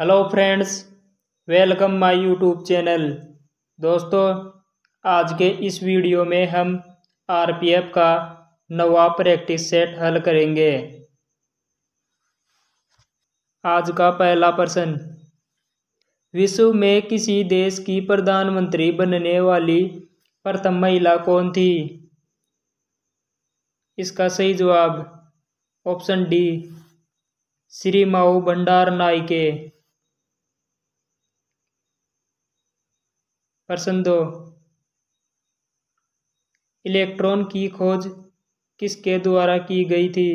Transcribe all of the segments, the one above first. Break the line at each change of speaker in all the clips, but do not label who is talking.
hello friends welcome my YouTube channel दोस्तों आज के इस वीडियो में हम आरपीएफ का नवा प्रैक्टिस सेट हल करेंगे आज का पहला प्रश्न विश्व में किसी देश की प्रधानमंत्री बनने वाली प्रथम महिला कौन थी इसका सही जवाब ऑप्शन डी श्री माऊ भंडार नाइके प्रश्न दो इलेक्ट्रॉन की खोज किसके द्वारा की गई थी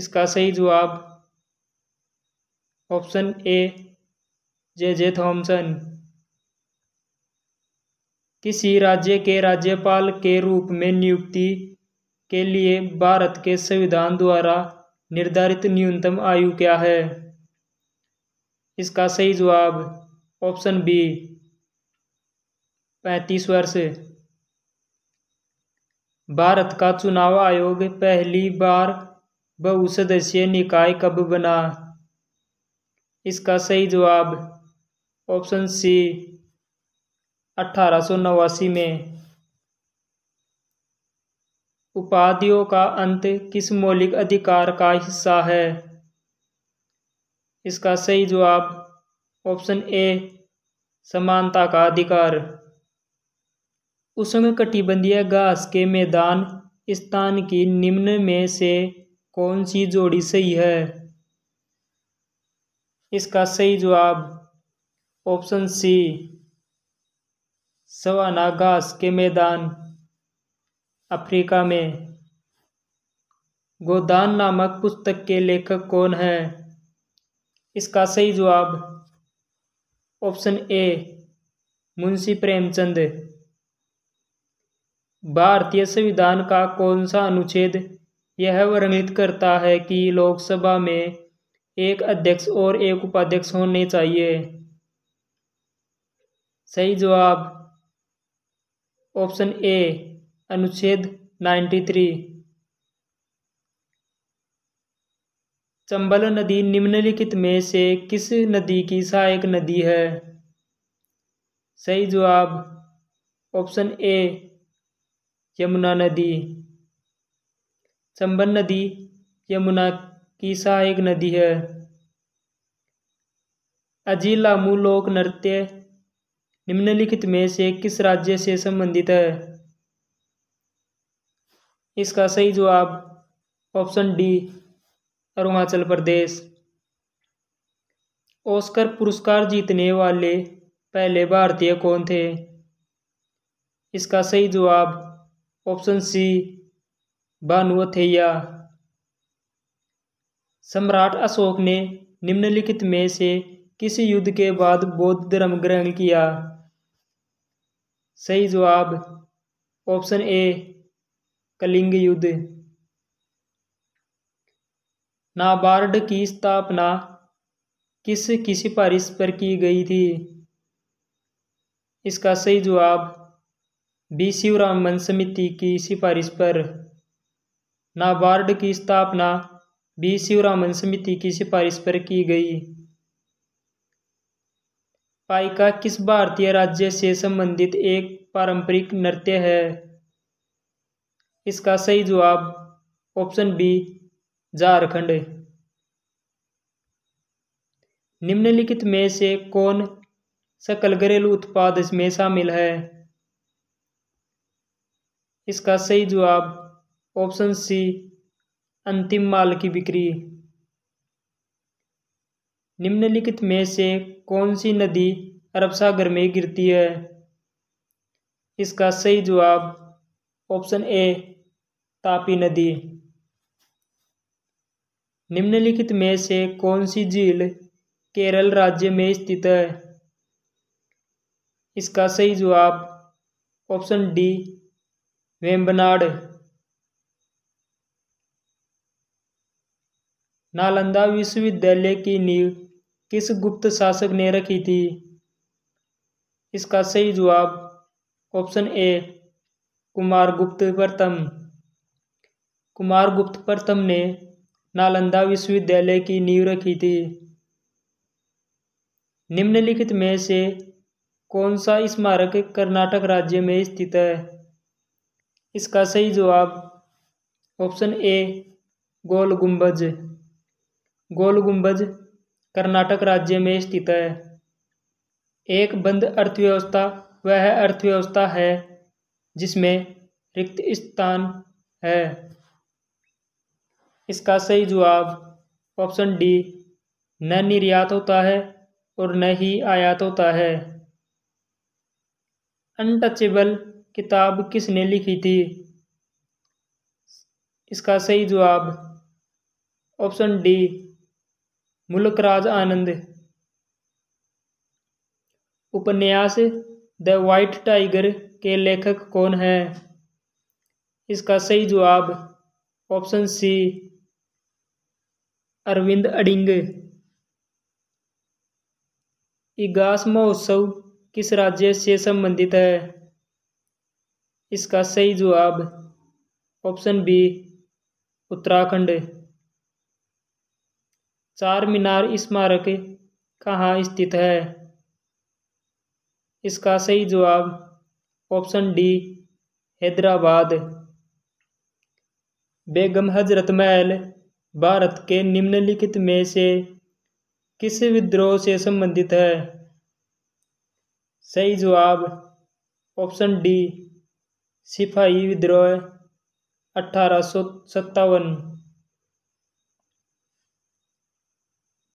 इसका सही जवाब option A J J Thomson किसी राज्य के राज्यपाल के रूप में नियुक्ति के लिए भारत के संविधान द्वारा निर्धारित न्यूनतम आयु क्या है इसका सही जवाब ऑप्शन बी पैंतीस वर्ष भारत का चुनाव आयोग पहली बार बहुसदस्यीय निकाय कब बना इसका सही जवाब ऑप्शन सी अठारह में उपाधियों का अंत किस मौलिक अधिकार का हिस्सा है इसका सही जवाब ऑप्शन ए समानता का अधिकार उष्ण कटिबंधीय घास के मैदान स्थान की निम्न में से कौन सी जोड़ी सही है इसका सही जवाब ऑप्शन सी सवाना घास के मैदान अफ्रीका में गोदान नामक पुस्तक के लेखक कौन है इसका सही जवाब ऑप्शन ए मुंशी प्रेमचंद भारतीय संविधान का कौन सा अनुच्छेद यह वर्णित करता है कि लोकसभा में एक अध्यक्ष और एक उपाध्यक्ष होने चाहिए सही जवाब ऑप्शन ए अनुच्छेद नाइन्टी थ्री चंबल नदी निम्नलिखित में से किस नदी की सहायक नदी है सही जवाब ऑप्शन ए यमुना नदी चंबल नदी यमुना की सहायक नदी है अजीला लोक नृत्य निम्नलिखित में से किस राज्य से संबंधित है इसका सही जवाब option D Arunachal Pradesh Oscar पुरस्कार जीतने वाले पहले भारतीय कौन थे इसका सही जवाब ऑप्शन सी अथैया सम्राट अशोक ने निम्नलिखित में से किस युद्ध के बाद बौद्ध धर्म ग्रहण किया सही जवाब ऑप्शन ए कलिंग युद्ध नाबार्ड की स्थापना किस किसी पारिश पर की गई थी इसका सही जवाब बी रामन समिति की सिफारिश पर नाबार्ड की स्थापना बी रामन समिति की सिफारिश पर की गई पाइका किस भारतीय राज्य से संबंधित एक पारंपरिक नृत्य है इसका सही जवाब ऑप्शन बी झारखंड निम्नलिखित में से कौन सकल घरेलू उत्पाद में शामिल है इसका सही जवाब ऑप्शन सी अंतिम माल की बिक्री निम्नलिखित में से कौन सी नदी अरब सागर में गिरती है इसका सही जवाब ऑप्शन ए तापी नदी निम्नलिखित में से कौन सी झील केरल राज्य में स्थित है इसका सही जवाब ऑप्शन डी वेम्बनाड नालंदा विश्वविद्यालय की नींव किस गुप्त शासक ने रखी थी इसका सही जवाब ऑप्शन ए कुमार गुप्त प्रथम कुमार गुप्त प्रथम ने नालंदा विश्वविद्यालय की नींव रखी थी निम्नलिखित में से कौन सा स्मारक कर्नाटक राज्य में स्थित है इसका सही जवाब ऑप्शन ए गोल गुंबज गोल गुंबज कर्नाटक राज्य में स्थित है एक बंद अर्थव्यवस्था वह अर्थव्यवस्था है जिसमें रिक्त स्थान है इसका सही जवाब ऑप्शन डी न निर्यात होता है और न ही आयात होता है अनटचेबल किताब किसने लिखी थी इसका सही जवाब ऑप्शन डी मुल्कराज आनंद उपन्यास द वाइट टाइगर के लेखक कौन है इसका सही जवाब ऑप्शन सी अरविंद अडिंगे इगास महोत्सव किस राज्य से संबंधित है इसका सही जवाब ऑप्शन बी उत्तराखंड चार मीनार स्मारक कहाँ स्थित है इसका सही जवाब ऑप्शन डी हैदराबाद बेगम हजरत महल भारत के निम्नलिखित में से किस विद्रोह से संबंधित है सही जवाब ऑप्शन डी सिपाही विद्रोह अठारह सौ सत्तावन